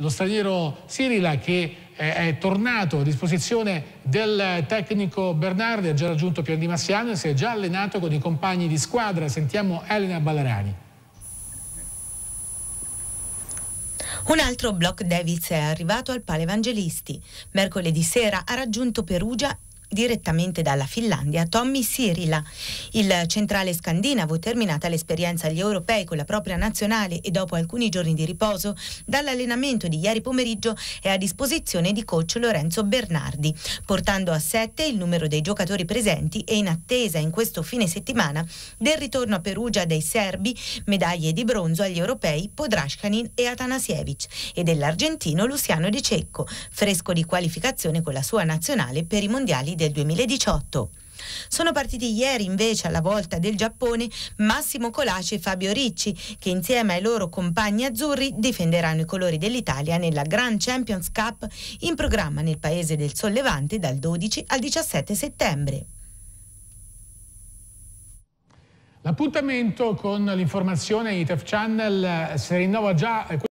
lo straniero Sirila che eh, è tornato a disposizione del tecnico Bernardi, ha già raggiunto Pier Di Massiano e si è già allenato con i compagni di squadra. Sentiamo Elena Ballarani. Un altro Block Davis è arrivato al Pale Evangelisti. Mercoledì sera ha raggiunto Perugia direttamente dalla Finlandia Tommy Sirila. Il centrale scandinavo, terminata l'esperienza agli europei con la propria nazionale e dopo alcuni giorni di riposo, dall'allenamento di ieri pomeriggio è a disposizione di coach Lorenzo Bernardi, portando a 7 il numero dei giocatori presenti e in attesa in questo fine settimana del ritorno a Perugia dei serbi, medaglie di bronzo agli europei Podrashkanin e Atanasievic e dell'argentino Luciano Di Cecco, fresco di qualificazione con la sua nazionale per i mondiali del 2018. Sono partiti ieri invece alla volta del Giappone Massimo Colaci e Fabio Ricci, che insieme ai loro compagni azzurri difenderanno i colori dell'Italia nella Grand Champions Cup in programma nel paese del Sollevante dal 12 al 17 settembre. L'appuntamento con l'informazione ITEF Channel eh, si rinnova già. Eh,